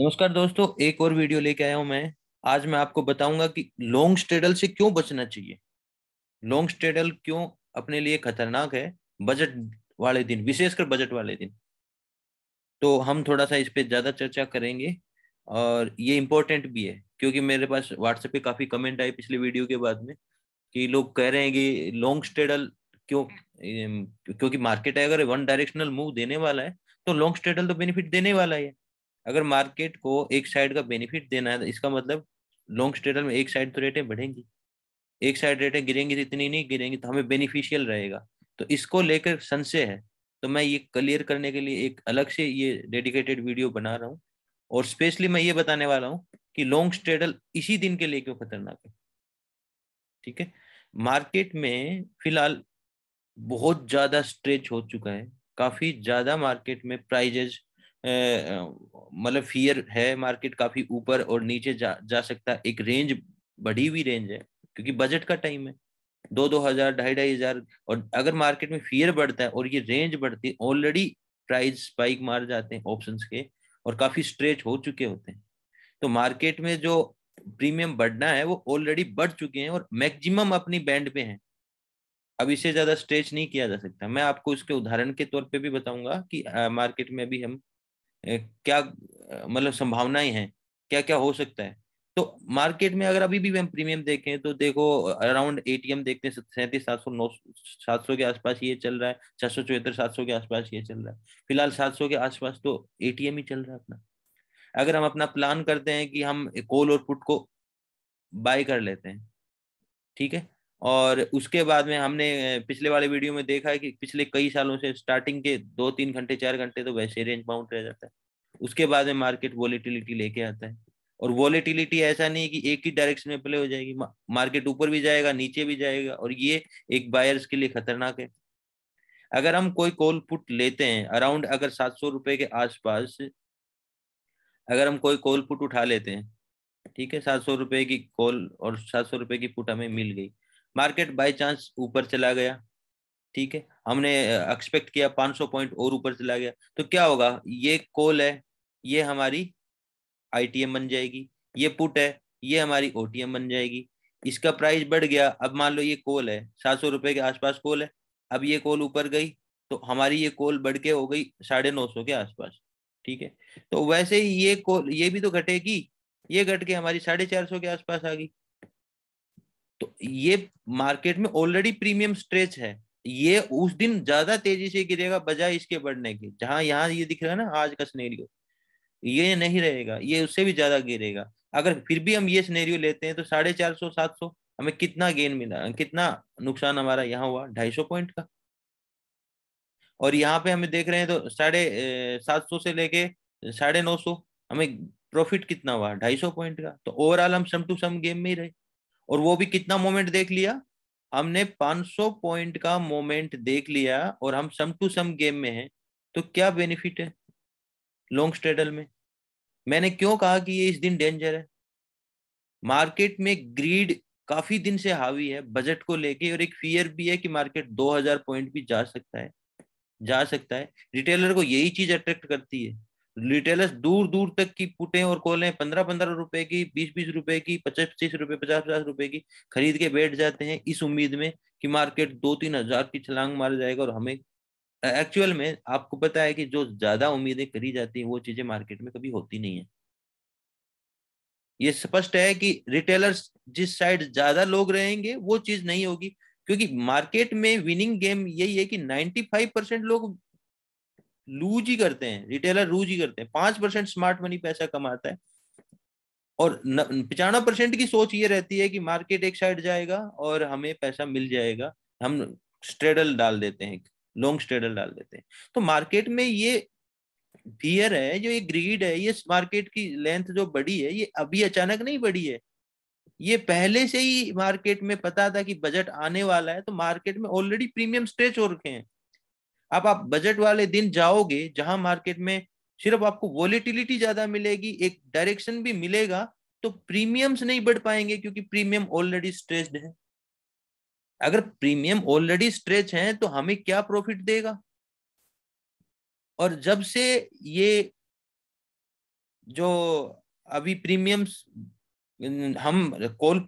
नमस्कार दोस्तों एक और वीडियो लेके आया हूं मैं आज मैं आपको बताऊंगा कि लॉन्ग स्टेडल से क्यों बचना चाहिए लॉन्ग स्टेडल क्यों अपने लिए खतरनाक है बजट वाले दिन विशेषकर बजट वाले दिन तो हम थोड़ा सा इस पर ज़्यादा चर्चा करेंगे और ये इम्पोर्टेंट भी है क्योंकि मेरे पास व्हाट्सएप पे काफ़ी कमेंट आए पिछले वीडियो के बाद में कि लोग कह रहे हैं कि लॉन्ग स्टेडल क्यों क्योंकि मार्केट है अगर वन डायरेक्शनल मूव देने वाला है तो लॉन्ग स्टेडल तो बेनिफिट देने वाला है अगर मार्केट को एक साइड का बेनिफिट देना है तो इसका मतलब लॉन्ग स्टेटल में एक साइड तो रेटें बढ़ेंगी एक साइड रेटें गिरेंगी तो इतनी नहीं गिरेंगी तो हमें बेनिफिशियल रहेगा तो इसको लेकर संशय है तो मैं ये क्लियर करने के लिए एक अलग से ये डेडिकेटेड वीडियो बना रहा हूँ और स्पेशली मैं ये बताने वाला हूँ कि लॉन्ग स्टेडल इसी दिन के लिए क्यों खतरनाक है ठीक है मार्केट में फिलहाल बहुत ज्यादा स्ट्रेच हो चुका है काफी ज्यादा मार्केट में प्राइजेज मतलब फियर है मार्केट काफी ऊपर और नीचे जा जा सकता एक रेंज बढ़ी हुई रेंज है क्योंकि बजट का टाइम है दो दो हजार ढाई ढाई हजार और अगर मार्केट में फियर बढ़ता है और ये रेंज बढ़ती है ऑलरेडी प्राइस स्पाइक मार जाते हैं ऑप्शन के और काफी स्ट्रेच हो चुके होते हैं तो मार्केट में जो प्रीमियम बढ़ना है वो ऑलरेडी बढ़ चुके हैं और मैक्सिमम अपनी बैंड पे हैं अब इसे ज्यादा स्ट्रेच नहीं किया जा सकता मैं आपको इसके उदाहरण के तौर पे भी बताऊंगा कि मार्केट में अभी हम क्या मतलब संभावनाएं हैं क्या क्या हो सकता है तो मार्केट में अगर अभी भी हम प्रीमियम देखें तो देखो अराउंड एटीएम देखते हैं सैंतीस सात सौ नौ सात सौ के आसपास ये चल रहा है छह सौ चौहत्तर सात सौ के आसपास ये चल रहा है फिलहाल सात सौ के आसपास तो एटीएम ही चल रहा है अपना अगर हम अपना प्लान करते हैं कि हम कोल और पुट को बाय कर लेते हैं ठीक है और उसके बाद में हमने पिछले वाले वीडियो में देखा है कि पिछले कई सालों से स्टार्टिंग के दो तीन घंटे चार घंटे तो वैसे रेंज बाउंड रह जाता है उसके बाद में मार्केट वॉलीटिलिटी लेके आता है और वॉलीटिलिटी ऐसा नहीं कि एक ही डायरेक्शन में प्ले हो जाएगी मार्केट ऊपर भी जाएगा नीचे भी जाएगा और ये एक बायर्स के लिए खतरनाक है अगर हम कोई कॉल पुट लेते हैं अराउंड अगर सात सौ रुपए के आसपास अगर हम कोई कॉल पुट उठा लेते हैं ठीक है सात सौ रुपए की कॉल और सात सौ रुपए की पुट हमें मिल गई मार्केट बाय चांस ऊपर चला गया ठीक है हमने एक्सपेक्ट किया 500 पॉइंट और ऊपर चला गया तो क्या होगा ये कॉल है ये हमारी आईटीएम बन जाएगी ये पुट है ये हमारी ओटीएम बन जाएगी इसका प्राइस बढ़ गया अब मान लो ये कॉल है सात सौ रुपए के आसपास कॉल है अब ये कॉल ऊपर गई तो हमारी ये कॉल बढ़ के हो गई साढ़े नौ सौ के आसपास ठीक है तो वैसे ही ये कॉल ये भी तो घटेगी ये घट के हमारी साढ़े चार सौ के आसपास आ गई तो ये मार्केट में ऑलरेडी प्रीमियम स्ट्रेच है ये उस दिन ज्यादा तेजी से गिरेगा बजाय इसके बढ़ने की जहां यहाँ ये दिख रहा है ना आज का स्नेरियो ये नहीं रहेगा ये उससे भी ज्यादा गिरेगा अगर फिर भी हम ये स्नेरियो लेते हैं तो साढ़े चार सौ सात सौ हमें कितना गेन मिला कितना नुकसान हमारा यहाँ हुआ ढाई सौ पॉइंट का और यहाँ पे हमें देख रहे हैं तो साढ़े सात सौ से लेके साढ़े नौ सौ हमें प्रॉफिट कितना हुआ ढाई सौ पॉइंट का तो ओवरऑल हम सम टू सम गेम में ही रहे और वो भी कितना मोमेंट देख लिया हमने 500 पॉइंट का मोमेंट देख लिया और हम सम टू सम गेम में हैं तो क्या बेनिफिट है लॉन्ग स्ट्रेडल में मैंने क्यों कहा कि ये इस दिन डेंजर है मार्केट में ग्रीड काफी दिन से हावी है बजट को लेके और एक फियर भी है कि मार्केट 2000 पॉइंट भी जा सकता है जा सकता है रिटेलर को यही चीज अट्रैक्ट करती है रिटेलर्स दूर दूर तक की पुटे और कोले पंद्रह पंद्रह रुपए की बीस बीस रुपए की पचास पच्चीस रुपए पचास पचास रुपए की खरीद के बैठ जाते हैं इस उम्मीद में कि मार्केट दो तीन हजार की छलांग मार जाएगा और हमें एक्चुअल में आपको पता है कि जो ज्यादा उम्मीदें करी जाती हैं वो चीजें मार्केट में कभी होती नहीं है ये स्पष्ट है कि रिटेलर्स जिस साइड ज्यादा लोग रहेंगे वो चीज नहीं होगी क्योंकि मार्केट में विनिंग गेम यही है कि 95 परसेंट लोग लूज ही करते हैं रिटेलर लूज ही करते हैं पांच परसेंट स्मार्ट मनी पैसा कमाता है और पचानवे परसेंट की सोच ये रहती है कि मार्केट एक साइड जाएगा और हमें पैसा मिल जाएगा हम स्ट्रेडल डाल देते हैं लॉन्ग स्ट्रेडल डाल देते हैं तो मार्केट में ये फियर है जो ये ग्रीड है ये मार्केट की लेंथ जो बड़ी है ये अभी अचानक नहीं बढ़ी है ये पहले से ही मार्केट में पता था कि बजट आने वाला है तो मार्केट में ऑलरेडी प्रीमियम स्ट्रेच हो रखे हैं अब आप बजट वाले दिन जाओगे जहां मार्केट में सिर्फ आपको वॉलिटिलिटी ज्यादा मिलेगी एक डायरेक्शन भी मिलेगा तो प्रीमियम्स नहीं बढ़ पाएंगे क्योंकि प्रीमियम ऑलरेडी स्ट्रेस्ड है अगर प्रीमियम ऑलरेडी स्ट्रेच है तो हमें क्या प्रॉफिट देगा और जब से ये जो अभी प्रीमियम्स हम कॉल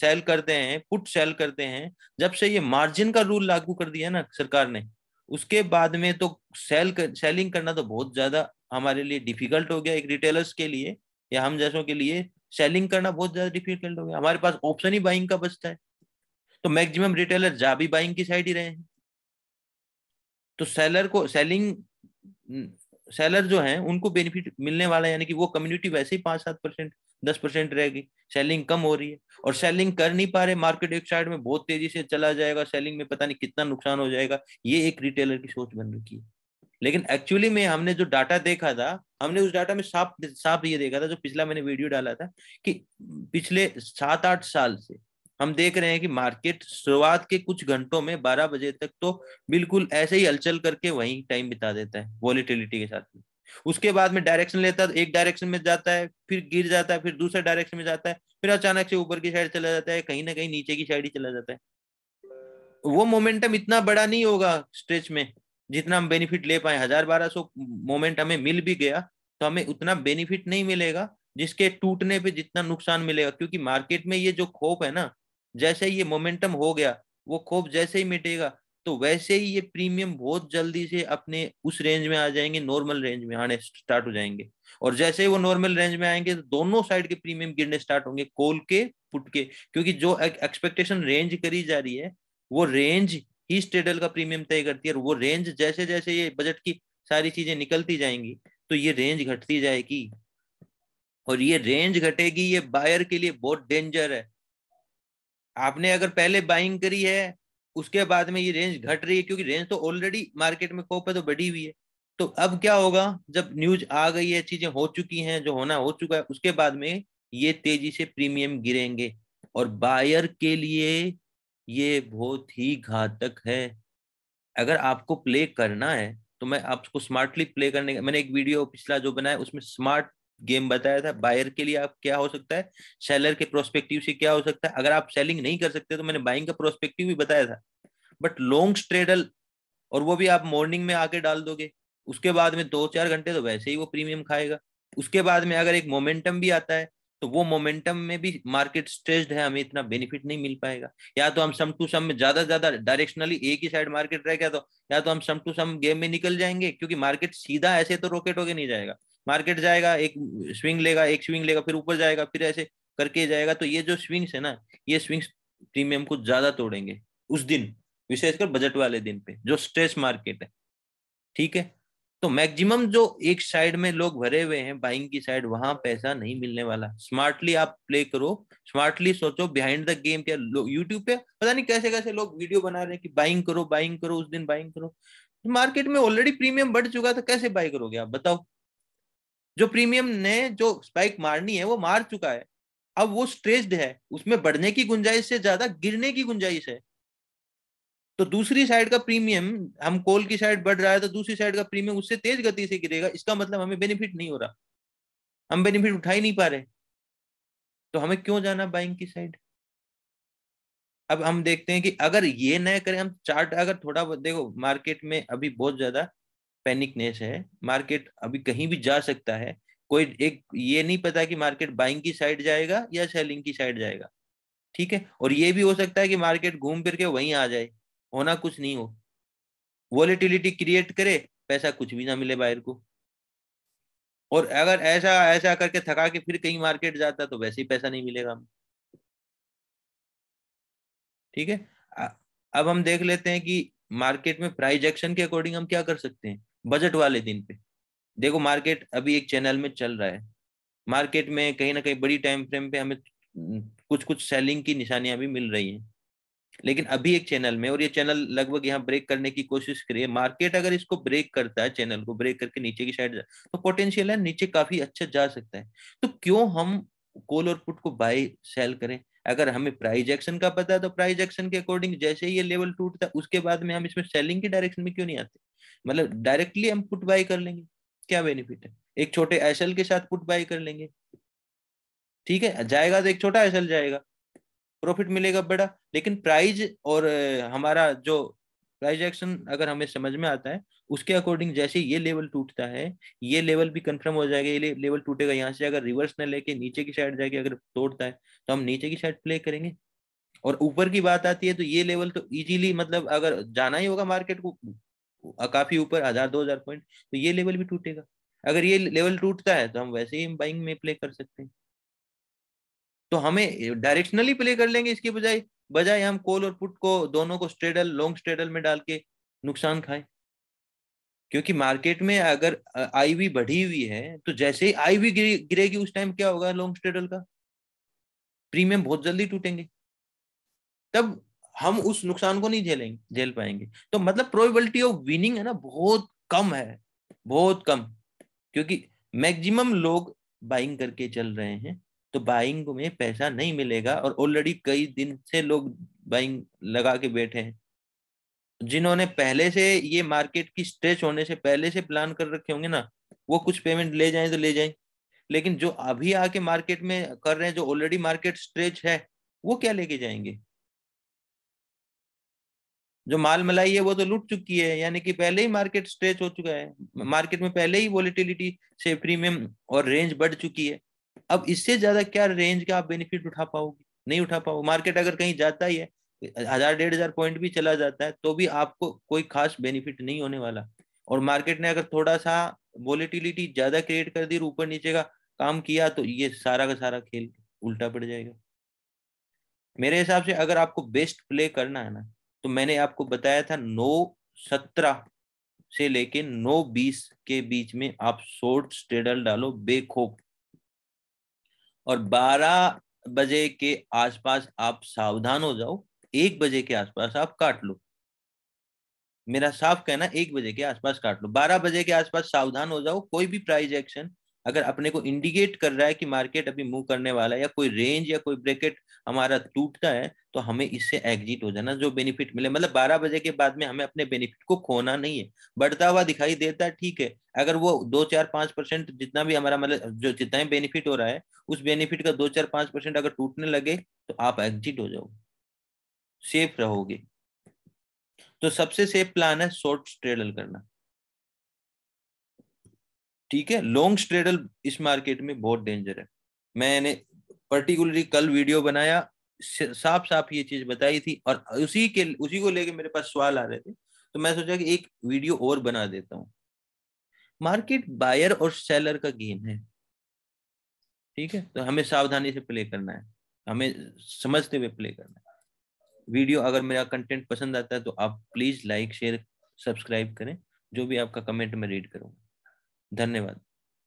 सेल करते हैं पुट सेल करते हैं जब से ये मार्जिन का रूल लागू कर दिया ना सरकार ने उसके बाद में तो सेल कर, सेलिंग करना तो बहुत ज्यादा हमारे लिए डिफिकल्ट हो गया एक रिटेलर्स के लिए या हम जैसों के लिए सेलिंग करना बहुत ज्यादा डिफिकल्ट हो गया हमारे पास ऑप्शन ही बाइंग का बचता है तो मैक्सिमम रिटेलर जा भी बाइंग की साइड ही रहे हैं तो सेलर को सेलिंग सेलर जो है उनको बेनिफिट मिलने वाला है यानी कि वो कम्युनिटी वैसे ही पांच सात परसेंट दस परसेंट रहेगी सेलिंग कम हो रही है और सेलिंग कर नहीं पा रहे मार्केट एक साइड में बहुत तेजी से चला जाएगा सेलिंग में पता नहीं कितना नुकसान हो जाएगा ये एक रिटेलर की सोच बन रखी है लेकिन एक्चुअली में हमने जो डाटा देखा था हमने उस डाटा में साफ साफ ये देखा था जो पिछला मैंने वीडियो डाला था कि पिछले सात आठ साल से हम देख रहे हैं कि मार्केट शुरुआत के कुछ घंटों में 12 बजे तक तो बिल्कुल ऐसे ही हलचल करके वही टाइम बिता देता है वॉलिटिलिटी के साथ में उसके बाद में डायरेक्शन लेता है एक डायरेक्शन में जाता है फिर गिर जाता है फिर दूसरे डायरेक्शन में जाता है फिर अचानक से ऊपर की साइड चला जाता है कहीं ना कहीं नीचे की साइड ही चला जाता है वो मोमेंटम इतना बड़ा नहीं होगा स्ट्रेच में जितना हम बेनिफिट ले पाए हजार बारह सौ मोमेंट हमें मिल भी गया तो हमें उतना बेनिफिट नहीं मिलेगा जिसके टूटने पे जितना नुकसान मिलेगा क्योंकि मार्केट में ये जो खोप है ना जैसे ये मोमेंटम हो गया वो खोप जैसे ही मिटेगा तो वैसे ही ये प्रीमियम बहुत जल्दी से अपने उस रेंज में आ जाएंगे नॉर्मल रेंज में आने स्टार्ट हो जाएंगे और जैसे ही वो नॉर्मल रेंज में आएंगे तो दोनों साइड के प्रीमियम गिरने स्टार्ट होंगे कोल के पुट के क्योंकि जो एक्सपेक्टेशन रेंज करी जा रही है वो रेंज ही स्टेडल का प्रीमियम तय करती है और वो रेंज जैसे जैसे ये बजट की सारी चीजें निकलती जाएंगी तो ये रेंज घटती जाएगी और ये रेंज घटेगी ये बायर के लिए बहुत डेंजर है आपने अगर पहले बाइंग करी है उसके बाद में ये रेंज घट रही है क्योंकि रेंज तो ऑलरेडी मार्केट में खोप है तो बढ़ी हुई है तो अब क्या होगा जब न्यूज आ गई है चीजें हो चुकी हैं जो होना हो चुका है उसके बाद में ये तेजी से प्रीमियम गिरेंगे और बायर के लिए ये बहुत ही घातक है अगर आपको प्ले करना है तो मैं आपको स्मार्टली प्ले करने मैंने एक वीडियो पिछला जो बनाया उसमें स्मार्ट गेम बताया था बायर के लिए आप क्या हो सकता है सेलर के प्रोस्पेक्टिव से क्या हो सकता है अगर आप सेलिंग नहीं कर सकते तो मैंने बाइंग का प्रोस्पेक्टिव भी बताया था बट लॉन्ग स्ट्रेडल और वो भी आप मॉर्निंग में आके डाल दोगे उसके बाद में दो चार घंटे तो वैसे ही वो प्रीमियम खाएगा उसके बाद में अगर एक मोमेंटम भी आता है तो वो मोमेंटम में भी मार्केट स्ट्रेस्ड है हमें इतना बेनिफिट नहीं मिल पाएगा या तो हम सम टू सम में ज्यादा ज्यादा डायरेक्शनली एक ही साइड मार्केट रह गया तो या तो हम सम टू सम गेम में निकल जाएंगे क्योंकि मार्केट सीधा ऐसे तो रोकेट होके नहीं जाएगा मार्केट जाएगा एक स्विंग लेगा एक स्विंग लेगा फिर ऊपर जाएगा फिर ऐसे करके जाएगा तो ये जो स्विंग्स है ना ये स्विंग्स प्रीमियम को ज्यादा तोड़ेंगे उस दिन विशेषकर बजट वाले दिन पे जो स्ट्रेस मार्केट है ठीक है तो मैक्सिमम जो एक साइड में लोग भरे हुए हैं बाइंग की साइड वहां पैसा नहीं मिलने वाला स्मार्टली आप प्ले करो स्मार्टली सोचो बिहाइंड द गेम क्या यूट्यूब पे पता नहीं कैसे कैसे लोग वीडियो बना रहे हैं कि बाइंग करो बाइंग करो उस दिन बाइंग करो मार्केट में ऑलरेडी प्रीमियम बढ़ चुका था तो कैसे बाई करोगे आप बताओ जो प्रीमियम ने जो स्पाइक मारनी है वो मार चुका है अब वो स्ट्रेस्ड है उसमें बढ़ने की गुंजाइश से ज्यादा गिरने की गुंजाइश है तो दूसरी साइड का प्रीमियम हम कोल की साइड बढ़ रहा है तो दूसरी साइड का प्रीमियम उससे तेज गति से गिरेगा इसका मतलब हमें बेनिफिट नहीं हो रहा हम बेनिफिट उठा ही नहीं पा रहे तो हमें क्यों जाना बाइंग की साइड अब हम देखते हैं कि अगर ये न करें हम चार्ट अगर थोड़ा देखो मार्केट में अभी बहुत ज्यादा पैनिकनेस है मार्केट अभी कहीं भी जा सकता है कोई एक ये नहीं पता कि मार्केट बाइंग की साइड जाएगा या सेलिंग की साइड जाएगा ठीक है और ये भी हो सकता है कि मार्केट घूम फिर के वहीं आ जाए होना कुछ नहीं हो वॉलिटिलिटी क्रिएट करे पैसा कुछ भी ना मिले बाहर को और अगर ऐसा ऐसा करके थका के फिर कहीं मार्केट जाता तो वैसे ही पैसा नहीं मिलेगा हमें ठीक है अब हम देख लेते हैं कि मार्केट में प्राइजेक्शन एक्शन के अकॉर्डिंग हम क्या कर सकते हैं बजट वाले दिन पे देखो मार्केट अभी एक चैनल में चल रहा है मार्केट में कहीं ना कहीं बड़ी टाइम फ्रेम पे हमें कुछ कुछ सेलिंग की निशानियां भी मिल रही हैं लेकिन अभी एक चैनल में और ये चैनल लगभग यहाँ ब्रेक करने की कोशिश करिए मार्केट अगर इसको ब्रेक करता है चैनल को ब्रेक करके नीचे की साइड तो पोटेंशियल है नीचे काफी अच्छा जा सकता है तो क्यों हम कोल और पुट को बाय सेल करें अगर हमें प्राइज एक्शन का पता है तो प्राइज एक्शन के अकॉर्डिंग जैसे ये लेवल टूटता है उसके बाद में हम इसमें सेलिंग की डायरेक्शन में क्यों नहीं आते मतलब डायरेक्टली हम पुट बाई कर लेंगे क्या बेनिफिट है एक छोटे एसल के साथ पुट बाई कर लेंगे ठीक है जाएगा तो एक छोटा एसल जाएगा प्रॉफिट मिलेगा बड़ा लेकिन प्राइज और हमारा जो प्राइज एक्शन अगर हमें समझ में आता है उसके अकॉर्डिंग जैसे ये लेवल टूटता है ये लेवल भी कंफर्म हो जाएगा ये लेवल टूटेगा यहाँ से अगर रिवर्स न लेके नीचे की साइड जाके अगर तोड़ता है तो हम नीचे की साइड प्ले करेंगे और ऊपर की बात आती है तो ये लेवल तो इजीली मतलब अगर जाना ही होगा मार्केट को काफी ऊपर हजार दो हजार पॉइंट तो ये लेवल भी टूटेगा अगर ये लेवल टूटता है तो हम वैसे ही बाइंग में प्ले कर सकते हैं तो हमें डायरेक्शनली प्ले कर लेंगे इसके बजाय बजाय हम कॉल और पुट को दोनों को स्ट्रेडल लॉन्ग स्ट्रेडल में डाल के नुकसान खाएं क्योंकि मार्केट में अगर आईवी बढ़ी हुई है तो जैसे ही आईवी गिरेगी उस टाइम क्या होगा लॉन्ग स्ट्रेडल का प्रीमियम बहुत जल्दी टूटेंगे तब हम उस नुकसान को नहीं झेलेंगे झेल पाएंगे तो मतलब प्रोबेबिलिटी ऑफ विनिंग है ना बहुत कम है बहुत कम क्योंकि मैक्सिमम लोग बाइंग करके चल रहे हैं तो बाइंग में पैसा नहीं मिलेगा और ऑलरेडी कई दिन से लोग बाइंग लगा के बैठे हैं जिन्होंने पहले से ये मार्केट की स्ट्रेच होने से पहले से प्लान कर रखे होंगे ना वो कुछ पेमेंट ले जाए तो ले जाए लेकिन जो अभी आके मार्केट में कर रहे हैं जो ऑलरेडी मार्केट स्ट्रेच है वो क्या लेके जाएंगे जो माल मलाई है वो तो लूट चुकी है यानी कि पहले ही मार्केट स्ट्रेच हो चुका है मार्केट में पहले ही वॉलिटिलिटी से प्रीमियम और रेंज बढ़ चुकी है अब इससे ज्यादा क्या रेंज का आप बेनिफिट उठा पाओगे नहीं उठा पाओगे मार्केट अगर कहीं जाता ही है हजार डेढ़ हजार पॉइंट भी चला जाता है तो भी आपको कोई खास बेनिफिट नहीं होने वाला और मार्केट ने अगर थोड़ा सा वोलेटिलिटी ज्यादा क्रिएट कर दी ऊपर नीचे का काम किया तो ये सारा का सारा खेल उल्टा पड़ जाएगा मेरे हिसाब से अगर आपको बेस्ट प्ले करना है ना तो मैंने आपको बताया था नौ सत्रह से लेके नौ बीस के बीच में आप शोर्ट स्टेडल डालो बेखोप और बारह बजे के आसपास आप सावधान हो जाओ एक बजे के आसपास आप काट लो मेरा साफ कहना एक बजे के आसपास काट लो बारह बजे के आसपास सावधान हो जाओ कोई भी प्राइज एक्शन अगर अपने को इंडिकेट कर रहा है कि मार्केट अभी मूव करने वाला है या कोई रेंज या कोई ब्रेकेट हमारा टूटता है तो हमें इससे एग्जिट हो जाना जो बेनिफिट मिले मतलब 12 बजे के बाद में हमें अपने बेनिफिट को खोना नहीं है बढ़ता हुआ दिखाई देता है ठीक है अगर वो दो चार पांच परसेंट जितना भी हमारा मतलब जो जितना ही बेनिफिट हो रहा है उस बेनिफिट का दो चार पांच परसेंट अगर टूटने लगे तो आप एग्जिट हो जाओ सेफ रहोगे तो सबसे सेफ प्लान है शॉर्ट ट्रेडल करना ठीक है लॉन्ग स्ट्रेडल इस मार्केट में बहुत डेंजर है मैंने पर्टिकुलरली कल वीडियो बनाया साफ साफ ये चीज बताई थी और उसी के उसी को लेके मेरे पास सवाल आ रहे थे तो मैं सोचा कि एक वीडियो और बना देता हूं मार्केट बायर और सेलर का गेम है ठीक है तो हमें सावधानी से प्ले करना है हमें समझते हुए प्ले करना है वीडियो अगर मेरा कंटेंट पसंद आता है तो आप प्लीज लाइक शेयर सब्सक्राइब करें जो भी आपका कमेंट में रीड करूंगा धन्यवाद